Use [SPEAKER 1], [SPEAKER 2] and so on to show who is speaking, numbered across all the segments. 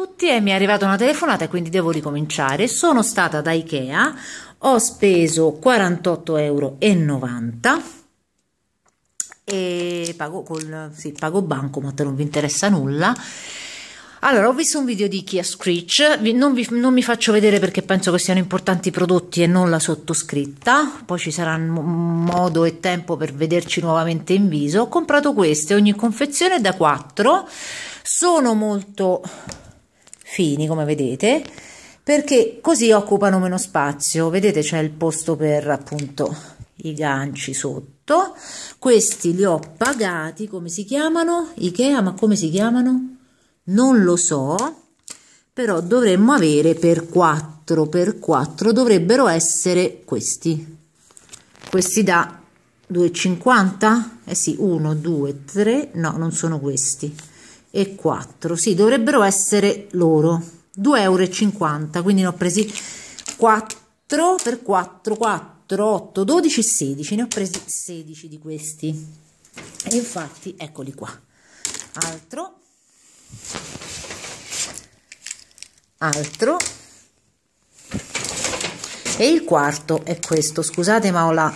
[SPEAKER 1] tutti e mi è arrivata una telefonata e quindi devo ricominciare. Sono stata da Ikea, ho speso 48,90 euro e pago, col, sì, pago banco, bancomat, non vi interessa nulla. Allora, ho visto un video di Kia Screech, non, vi, non, mi faccio vedere perché penso che siano importanti i prodotti e non la sottoscritta, poi ci sarà modo e tempo per vederci nuovamente in viso. Ho comprato queste, ogni confezione è da 4, sono molto fini come vedete perché così occupano meno spazio vedete c'è il posto per appunto i ganci sotto questi li ho pagati come si chiamano Ikea ma come si chiamano non lo so però dovremmo avere per 4 per 4 dovrebbero essere questi questi da 2,50 eh sì 1 2 3 no non sono questi e 4 sì dovrebbero essere loro 2,50 euro quindi ne ho presi 4 per 4 4 8 12 16 ne ho presi 16 di questi e infatti eccoli qua altro altro e il quarto è questo scusate ma ho la,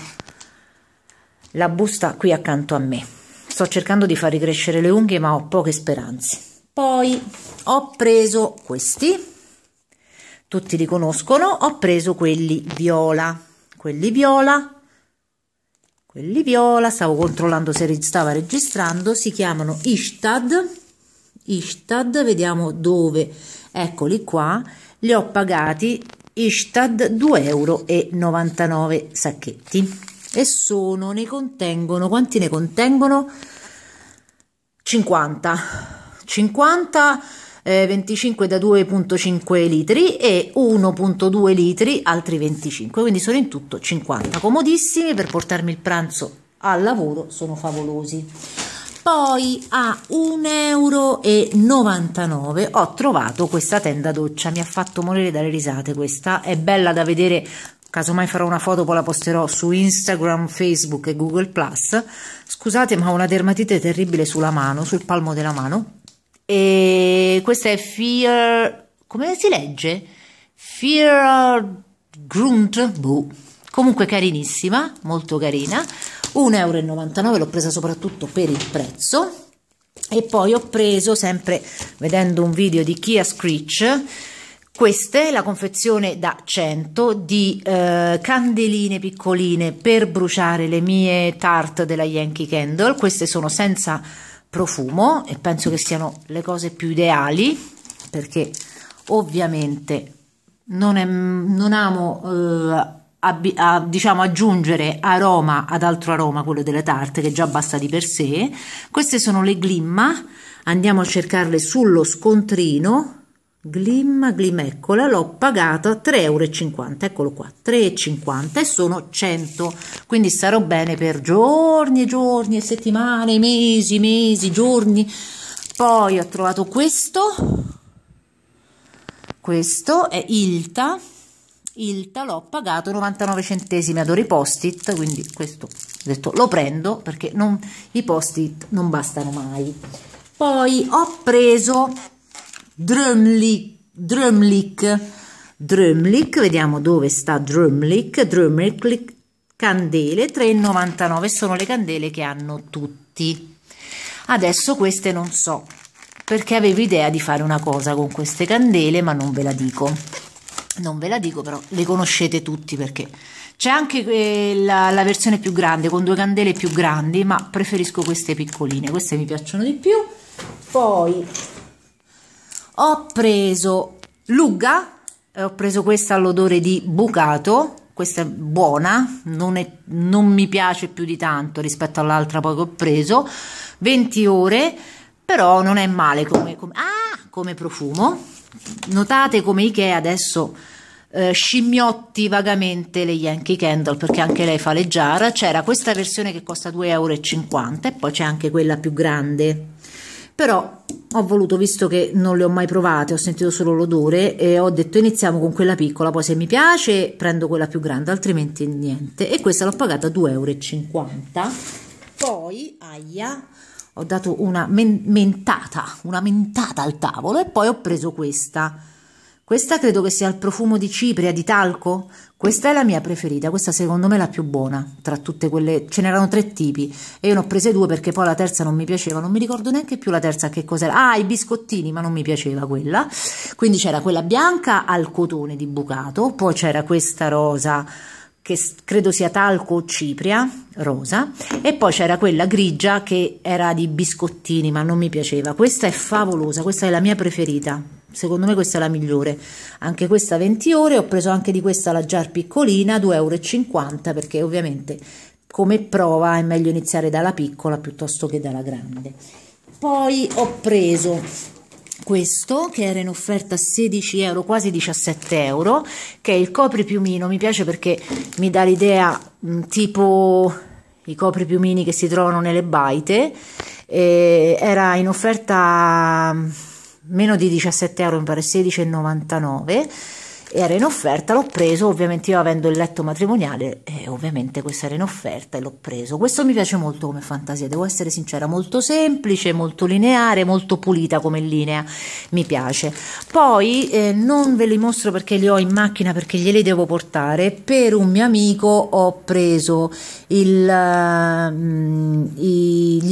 [SPEAKER 1] la busta qui accanto a me Sto cercando di far ricrescere le unghie, ma ho poche speranze. Poi ho preso questi, tutti li conoscono, ho preso quelli viola, quelli viola, quelli viola, stavo controllando se stava registrando, si chiamano Ishtad, Ishtad, vediamo dove, eccoli qua, li ho pagati Ishtad 2,99 euro sacchetti e sono, ne contengono, quanti ne contengono? 50, 50 eh, 25 da 2.5 litri e 1.2 litri altri 25, quindi sono in tutto 50, comodissimi per portarmi il pranzo al lavoro, sono favolosi. Poi a 1,99 euro ho trovato questa tenda doccia, mi ha fatto morire dalle risate questa, è bella da vedere casomai farò una foto poi la posterò su Instagram, Facebook e Google Plus. Scusate, ma ho una dermatite terribile sulla mano, sul palmo della mano. E questa è Fear. Come si legge? Fear Grunt. Boh. Comunque carinissima, molto carina. 1,99 euro, l'ho presa soprattutto per il prezzo. E poi ho preso, sempre vedendo un video di Kia Screech, questa è la confezione da 100 di eh, candeline piccoline per bruciare le mie tart della Yankee Candle. Queste sono senza profumo e penso che siano le cose più ideali perché ovviamente non, è, non amo eh, a, a, diciamo, aggiungere aroma ad altro aroma, quello delle tarte che già basta di per sé. Queste sono le glimma, andiamo a cercarle sullo scontrino Glimma Glimeccola l'ho pagata 3,50 euro, eccolo qua, 3,50 e sono 100, quindi sarò bene per giorni e giorni e settimane, mesi, mesi, giorni. Poi ho trovato questo, questo è Ilta, Ilta l'ho pagato 99 centesimi, adoro i post-it, quindi questo detto, lo prendo perché non, i post-it non bastano mai. Poi ho preso Drumlick, Drumlick, Drumlick, vediamo dove sta Drumlick, Drumlick, candele 3,99 sono le candele che hanno tutti. Adesso queste non so perché avevo idea di fare una cosa con queste candele, ma non ve la dico. Non ve la dico, però le conoscete tutti perché c'è anche eh, la, la versione più grande con due candele più grandi, ma preferisco queste piccoline, queste mi piacciono di più. Poi ho preso Lugga, eh, ho preso questa all'odore di bucato, questa è buona, non, è, non mi piace più di tanto rispetto all'altra poi che ho preso, 20 ore, però non è male come, come, ah, come profumo. Notate come Ikea adesso eh, scimmiotti vagamente le Yankee Candle perché anche lei fa le giara. C'era questa versione che costa 2,50 euro e poi c'è anche quella più grande però ho voluto, visto che non le ho mai provate, ho sentito solo l'odore e ho detto iniziamo con quella piccola, poi se mi piace prendo quella più grande, altrimenti niente. E questa l'ho pagata 2,50 euro. Poi, aia, ho dato una men mentata, una mentata al tavolo e poi ho preso questa questa credo che sia il profumo di cipria, di talco. Questa è la mia preferita, questa secondo me è la più buona tra tutte quelle. Ce n'erano tre tipi e io ne ho prese due perché poi la terza non mi piaceva, non mi ricordo neanche più la terza che cos'era. Ah, i biscottini, ma non mi piaceva quella. Quindi c'era quella bianca al cotone di bucato, poi c'era questa rosa che credo sia talco o cipria rosa e poi c'era quella grigia che era di biscottini ma non mi piaceva questa è favolosa questa è la mia preferita secondo me questa è la migliore anche questa 20 ore ho preso anche di questa la jar piccolina 2,50 euro perché ovviamente come prova è meglio iniziare dalla piccola piuttosto che dalla grande poi ho preso questo che era in offerta a 16 euro quasi 17 euro che è il copri piumino, mi piace perché mi dà l'idea mm, tipo i copri piumini che si trovano nelle baite eh, era in offerta mm, meno di 17 euro, mi pare 16,99 era in offerta, l'ho preso, ovviamente io avendo il letto matrimoniale, eh, ovviamente questa era in offerta e l'ho preso. Questo mi piace molto come fantasia, devo essere sincera, molto semplice, molto lineare, molto pulita come linea, mi piace. Poi eh, non ve li mostro perché li ho in macchina, perché glieli devo portare, per un mio amico ho preso il, uh,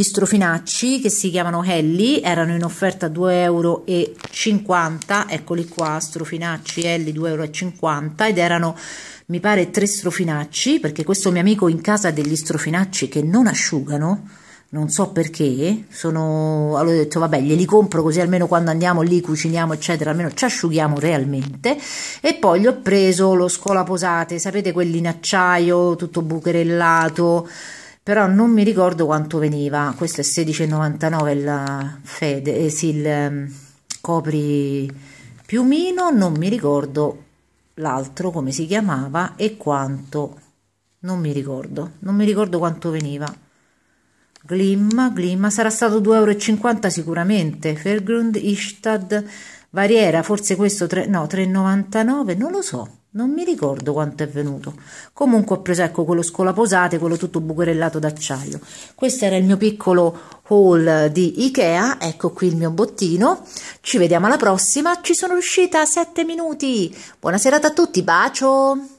[SPEAKER 1] degli strofinacci che si chiamano Helly, erano in offerta 2,50 euro, eccoli qua, strofinacci Helly 2,50 euro ed erano mi pare tre strofinacci perché questo mio amico in casa ha degli strofinacci che non asciugano non so perché, sono, allora ho detto vabbè glieli compro così almeno quando andiamo lì cuciniamo eccetera, almeno ci asciughiamo realmente e poi gli ho preso lo scola posate, sapete quelli in acciaio tutto bucherellato però non mi ricordo quanto veniva. Questo è 16,99 il eh, fede, eh, sì, il um, copri piumino, non mi ricordo l'altro come si chiamava e quanto non mi ricordo, non mi ricordo quanto veniva. Glimma, Glimma sarà stato 2,50 euro sicuramente. Fairground, Istad Variera, forse questo 3, no, 3,99, non lo so. Non mi ricordo quanto è venuto. Comunque ho preso ecco quello scolaposate, quello tutto bucherellato d'acciaio. Questo era il mio piccolo haul di Ikea, ecco qui il mio bottino. Ci vediamo alla prossima, ci sono riuscita a 7 minuti. Buona serata a tutti, bacio!